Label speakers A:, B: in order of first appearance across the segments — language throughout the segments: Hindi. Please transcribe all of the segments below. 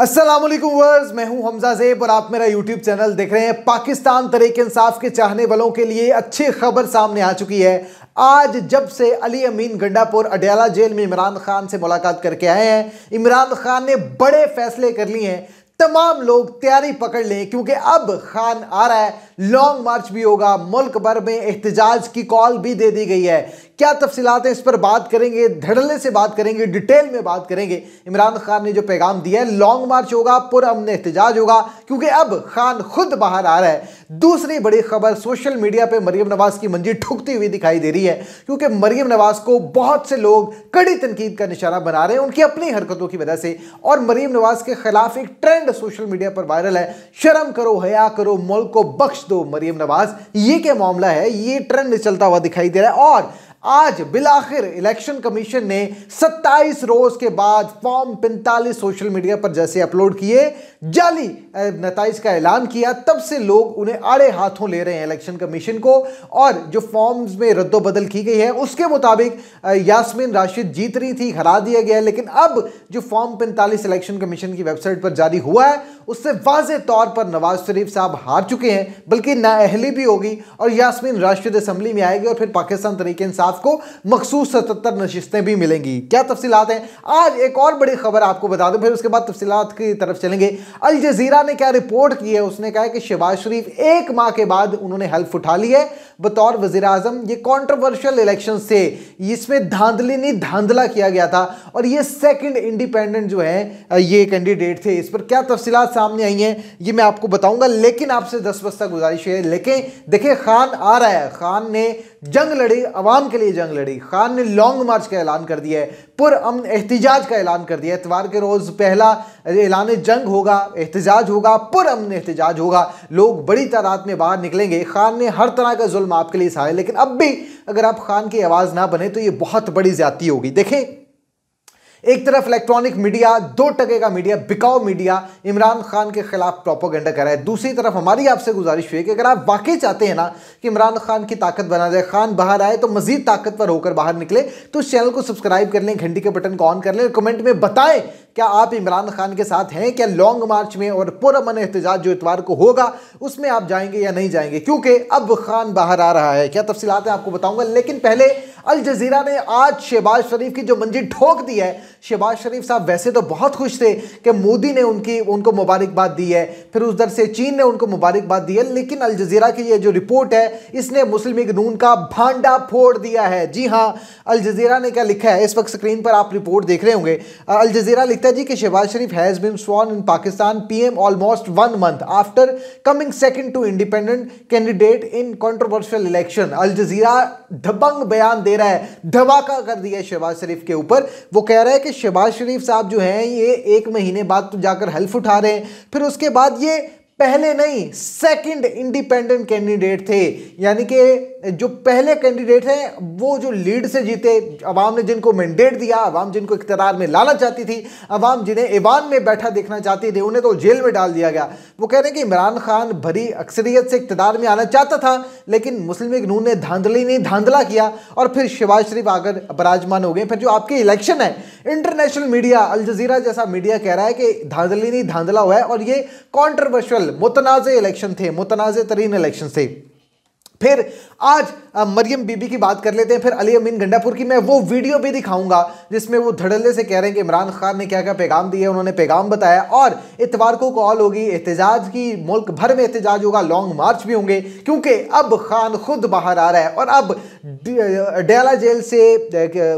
A: असलम वर्स मैं हूं हमजा जेब और आप मेरा यूट्यूब चैनल देख रहे हैं पाकिस्तान तरीक इंसाफ के चाहने वालों के लिए अच्छी खबर सामने आ चुकी है आज जब से अली अमीन गंडापुर अडयाला जेल में इमरान खान से मुलाकात करके आए हैं इमरान खान ने बड़े फैसले कर लिए हैं तमाम लोग तैयारी पकड़ लें क्योंकि अब खान आ रहा है लॉन्ग मार्च भी होगा मुल्क भर में एहतजाज की कॉल भी दे दी गई है क्या तफसीलात हैं इस पर बात करेंगे धड़ल्ले से बात करेंगे डिटेल में बात करेंगे इमरान खान ने जो पैगाम दिया है लॉन्ग मार्च होगा पुरमन एहतजाज होगा क्योंकि अब खान खुद बाहर आ रहा है दूसरी बड़ी खबर सोशल मीडिया पर मरियम नवाज की मंजी ठुकती हुई दिखाई दे रही है क्योंकि मरीम नवाज को बहुत से लोग कड़ी तनकीद का निशाना बना रहे हैं उनकी अपनी हरकतों की वजह से और मरीम नवाज के खिलाफ एक ट्रेंड सोशल मीडिया पर वायरल है शर्म करो हया करो मुल्क को बख्श दो मरीम नवाज ये क्या मामला है ये ट्रेंड चलता हुआ दिखाई दे रहा है और आज बिलाखिर इलेक्शन कमीशन ने 27 रोज के बाद फॉर्म 45 सोशल मीडिया पर जैसे अपलोड किए जाली नतज का ऐलान किया तब से लोग उन्हें आड़े हाथों ले रहे हैं इलेक्शन कमीशन को और जो फॉर्म्स में रद्दोबदल की गई है उसके मुताबिक यासमीन राशिद जीत रही थी हरा दिया गया लेकिन अब जो फॉर्म पैंतालीस इलेक्शन कमीशन की वेबसाइट पर जारी हुआ है उससे वाज तौर पर नवाज शरीफ साहब हार चुके हैं बल्कि नाअहली भी होगी और यासमीन राशिद असम्बली में आएगी और फिर पाकिस्तान तरीके इंसाफ को मखसूस सतहत्तर नशिस्तें भी मिलेंगी क्या तफसीत हैं आज एक और बड़ी खबर आपको बता दूँ फिर उसके बाद तफसीत की तरफ चलेंगे अल जजीरा मीडिया ने क्या रिपोर्ट की है उसने कहा है कि शहबाज शरीफ एक माह के बाद उन्होंने हल्फ उठा ली है बतौर वजीर अजम ये कॉन्ट्रोवर्शियल इलेक्शन से इसमें धांधली नहीं धांधला किया गया था और ये सेकंड इंडिपेंडेंट जो है ये कैंडिडेट थे इस पर क्या तफसीत सामने आई हैं ये मैं आपको बताऊंगा लेकिन आपसे दस बस्ता गुजारिश है लेकिन देखिए खान आ रहा है खान ने जंग लड़ी अवाम के लिए जंग लड़ी खान ने लॉन्ग मार्च का ऐलान कर दिया है पुरअमन एहतजाज का ऐलान कर दिया एतवार के रोज़ पहला ऐलान जंग होगा एहतजाज होगा पुरअमन एहतजाज होगा लोग बड़ी तादाद में बाहर निकलेंगे खान ने हर तरह का जुल्म आपके लिए सहा लेकिन अब भी अगर आप खान की आवाज़ ना बने तो ये बहुत बड़ी ज्यादा होगी देखें एक तरफ इलेक्ट्रॉनिक मीडिया दो टके का मीडिया बिकाओ मीडिया इमरान खान के खिलाफ प्रोपोगेंडा कर रहा है दूसरी तरफ हमारी आपसे गुजारिश हुई है कि अगर आप वाकई चाहते हैं ना कि इमरान खान की ताकत बना जाए खान बाहर आए तो मजीद ताकतवर होकर बाहर निकले तो उस चैनल को सब्सक्राइब कर लें घंटी के बटन को ऑन कर लें कमेंट में बताएं क्या आप इमरान खान के साथ हैं क्या लॉन्ग मार्च में और पुरमन एहतजाज जो इतवार को होगा उसमें आप जाएंगे या नहीं जाएंगे क्योंकि अब खान बाहर आ रहा है क्या तफसीलात हैं आपको बताऊंगा लेकिन पहले अल जजीरा ने आज शहबाज शरीफ की जो मंजिल ठोक दी है शहबाज शरीफ साहब वैसे तो बहुत खुश थे कि मोदी ने उनकी उनको मुबारकबाद दी है फिर उस दर से चीन ने उनको मुबारकबाद दी है लेकिन अल जजीरा की ये जो रिपोर्ट है इसने मुस्लिम नून का भांडा फोड़ दिया है जी हाँ अल जजीरा ने क्या लिखा है इस वक्त स्क्रीन पर आप रिपोर्ट देख रहे होंगे अल जजीरा लिख कविता जी कि Shahbaz Sharif has been sworn in Pakistan PM almost one month after coming second to independent candidate in controversial election Al Jazeera धबंग बयान दे रहा है धमाका कर दिया शहबाज शरीफ के ऊपर वो कह रहा है कि शहबाज शरीफ साहब जो हैं ये एक महीने बाद तो जाकर हेल्प उठा रहे हैं फिर उसके बाद ये पहले नहीं सेकंड इंडिपेंडेंट कैंडिडेट थे यानी कि जो पहले कैंडिडेट हैं वो जो लीड से जीते अवाम ने जिनको मैंडेट दिया अवाम जिनको इकतदार में लाना चाहती थी अवाम जिन्हें ईवान में बैठा देखना चाहती थी उन्हें तो जेल में डाल दिया गया वो कह रहे हैं कि इमरान खान भरी अक्सरियत से इकतदार में आना चाहता था लेकिन मुस्लिम लीग नून ने धांधली नहीं धांधला किया और फिर शिवाज शरीफ आकर बराजमान हो गए फिर जो आपके इलेक्शन है इंटरनेशनल मीडिया अल जजीरा जैसा मीडिया कह रहा है कि धांधली नहीं धांधला हुआ है और ये कॉन्ट्रोवर्शल मुतनाज़ इलेक्शन थे मुतनाज़ तरीन इलेक्शन थे फिर आज मरियम बीबी की बात कर लेते हैं फिर अली अमीन गंडापुर की मैं वो वीडियो भी दिखाऊंगा जिसमें वो धड़ल्ले से कह रहे हैं कि इमरान खान ने क्या क्या पैगाम दिए उन्होंने पैगाम बताया और इतवार को कॉल होगी एहतजाज की मुल्क भर में एहतजाज होगा लॉन्ग मार्च भी होंगे क्योंकि अब खान खुद बाहर आ रहा है और अब डयाला जेल से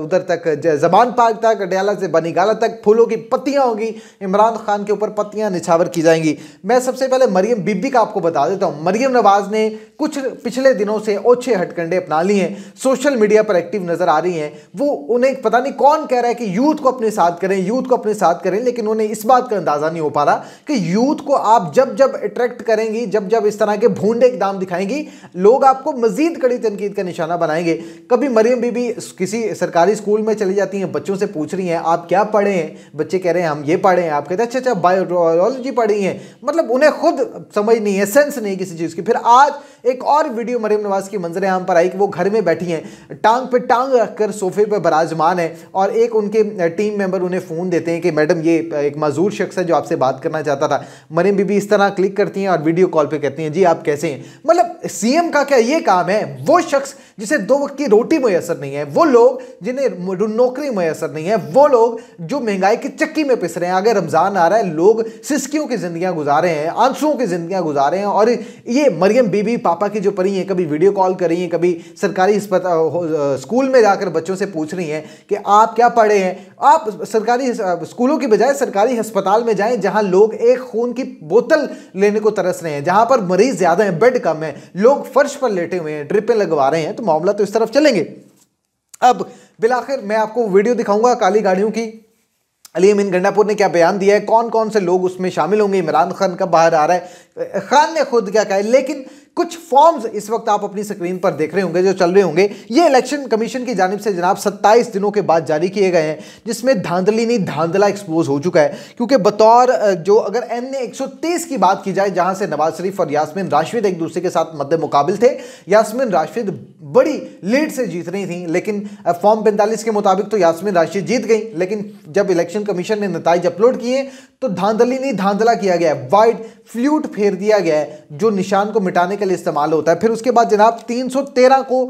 A: उधर तक जबान पार्क तक डयाला से बनीगाला तक फूलों की पत्तियाँ होंगी इमरान खान के ऊपर पत्तियाँ निछावर की जाएंगी मैं सबसे पहले मरियम बीबी का आपको बता देता हूँ मरियम नवाज ने कुछ पिछले दिनों से ओछे हटकंडे अपना लिए हैं सोशल मीडिया पर एक्टिव नजर आ रही हैं वो उन्हें पता नहीं कौन कह रहा है कि यूथ को अपने साथ करें यूथ को अपने साथ करें लेकिन उन्हें इस बात का अंदाजा नहीं हो पा रहा कि यूथ को आप जब जब अट्रैक्ट करेंगी जब जब इस तरह के भूडे एक दाम दिखाएंगी लोग आपको मजीद कड़ी तनकीद का निशाना बनाएंगे कभी मरियम बीबी किसी सरकारी स्कूल में चली जाती हैं बच्चों से पूछ रही हैं आप क्या पढ़े हैं बच्चे कह रहे हैं हम ये पढ़े हैं आप कहते हैं अच्छा अच्छा बायोलॉजी पढ़ी है मतलब उन्हें खुद समझ नहीं है सेंस नहीं किसी चीज़ की फिर आज एक और वीडियो मरियम नवाज की मंजर आम पर आई कि वो घर में बैठी हैं टांग पे टांग रखकर सोफे पर बराजमान है और एक उनके टीम मेंबर उन्हें फ़ोन देते हैं कि मैडम ये एक मजूर शख्स है जो आपसे बात करना चाहता था मरियम बीबी इस तरह क्लिक करती हैं और वीडियो कॉल पर कहती हैं जी आप कैसे हैं मतलब सीएम का क्या ये काम है वो शख्स जिसे दो वक्त की रोटी मैसर नहीं है वो लोग जिन्हें नौकरी मैसर नहीं है वो लोग जो महंगाई की चक्की में पिस रहे हैं अगर रमज़ान आ रहा है लोग सिस्कियों की जिंदगी गुजारे हैं आंसुओं की ज़िंदियाँ गुजारे हैं और ये मरियम बीबी पापा की जो परी हैं कभी वीडियो कॉल कर रही हैं कभी सरकारी स्कूल में जाकर बच्चों से पूछ रही हैं कि आप क्या पढ़े हैं आप सरकारी स्कूलों की बजाय सरकारी अस्पताल में जाएं जहां लोग एक खून की बोतल लेने को तरस रहे हैं जहां पर मरीज़ ज़्यादा हैं बेड कम है लोग फर्श पर लेटे हुए हैं ड्रिपें लगवा रहे हैं तो मामला तो इस तरफ चलेंगे अब बिलाखिर मैं आपको वीडियो दिखाऊंगा काली गाड़ियों की अली अमीन गंडापुर ने क्या बयान दिया है कौन कौन से लोग उसमें शामिल होंगे इमरान खान कब बाहर आ रहा है खान ने खुद क्या कहा लेकिन कुछ फॉर्म्स इस वक्त आप अपनी स्क्रीन पर देख रहे होंगे जो चल रहे होंगे ये इलेक्शन कमीशन की जानब से जनाब 27 दिनों के बाद जारी किए गए हैं जिसमें धांधली नहीं धांधला एक्सपोज हो चुका है क्योंकि बतौर जो अगर एन ए एक की बात की जाए जहां से नवाज शरीफ और यासमिन राशिद एक दूसरे के साथ मद्दे मुकाबल थे यासमिन राशिद बड़ी लीड से जीत रही थी लेकिन फॉर्म पैंतालीस के मुताबिक तो यासमिन राशिद जीत गई लेकिन जब इलेक्शन कमीशन ने नतज अपलोड किए तो धांधली नहीं धांधला किया गया वाइड फ्लूट फेर दिया गया है जो निशान को मिटाने का के लिए इस्तेमाल होता है फिर उसके बाद जनाब 313 को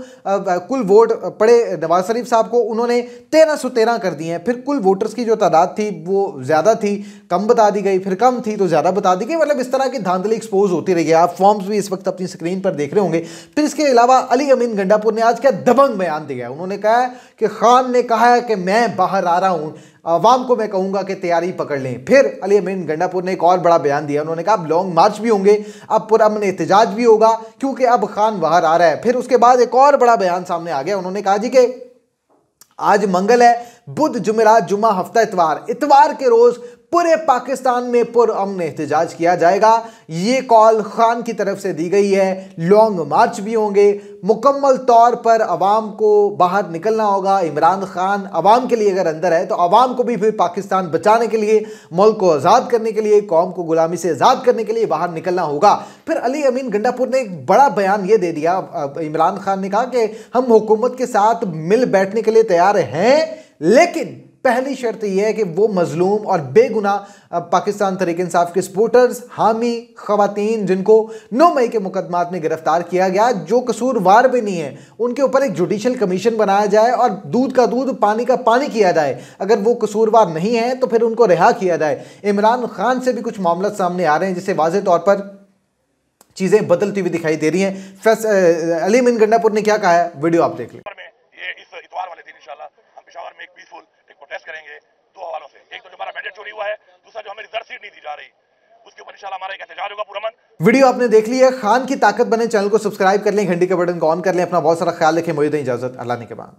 A: कुल वोट पड़े नवाज शरीफ साहब को उन्होंने 1313 कर दिए हैं फिर कुल वोटर्स की जो तादाद थी वो ज़्यादा थी कम बता दी गई फिर कम थी तो ज़्यादा बता दी गई मतलब इस तरह की धांधली एक्सपोज होती रही है आप फॉर्म्स भी इस वक्त अपनी स्क्रीन पर देख रहे होंगे फिर इसके अलावा अली अमीन गंडापुर ने आज क्या दबंग बयान दिया है उन्होंने कहा कि खान ने कहा है कि मैं बाहर आ रहा हूँ आवाम को मैं कहूंगा कि तैयारी पकड़ लें फिर अली अमीन गंडापुर ने एक और बड़ा बयान दिया उन्होंने कहा अब लॉन्ग मार्च भी होंगे अब पुरमन एहतजाज भी होगा क्योंकि अब खान बाहर आ रहा है फिर उसके बाद एक और बड़ा बयान सामने आ गया उन्होंने कहा जी के आज मंगल है बुध जुमेरात जुमा हफ्ता इतवार इतवार के रोज़ पूरे पाकिस्तान में अमन एहतजाज किया जाएगा ये कॉल खान की तरफ से दी गई है लॉन्ग मार्च भी होंगे मुकम्मल तौर पर आवाम को बाहर निकलना होगा इमरान खान आवाम के लिए अगर अंदर है तो आवाम को भी फिर पाकिस्तान बचाने के लिए मुल्क को आज़ाद करने के लिए कौम को गुलामी से आज़ाद करने के लिए बाहर निकलना होगा फिर अली अमीन गंडापुर ने एक बड़ा बयान ये दे दिया इमरान खान ने कहा कि हम हुकूमत के साथ मिल बैठने के लिए तैयार हैं लेकिन पहली शर्त यह है कि वो मजलूम और बेगुना पाकिस्तान तरीक इंसाफ के सपोर्टर्स हामी खातन जिनको नौ मई के मुकदमात में गिरफ्तार किया गया जो कसूरवार भी नहीं है उनके ऊपर एक जुडिशल कमीशन बनाया जाए और दूध का दूध पानी का पानी किया जाए अगर वो कसूरवार नहीं है तो फिर उनको रिहा किया जाए इमरान खान से भी कुछ मामला सामने आ रहे हैं जिसे वाजह तौर पर चीज़ें बदलती हुई दिखाई दे रही हैं अली मिन गंडापुर ने क्या कहा है वीडियो आप देख लें पेशावर में एक पीसफुल एक प्रोटेस्ट करेंगे दो हवालों से एक तो जो हमारा मैंडेट चोरी हुआ है दूसरा जो हमें रिजर्व सीट नहीं दी जा रही उसके ऊपर इंशाल्लाह हमारा एक एहतजाज होगा पूरा मन वीडियो आपने देख ली है खान की ताकत बने चैनल को सब्सक्राइब कर लें घंटी के बटन को ऑन कर लें अपना बहुत सारा ख्याल रखें मुझे इजाजत अल्लाह ने के बाद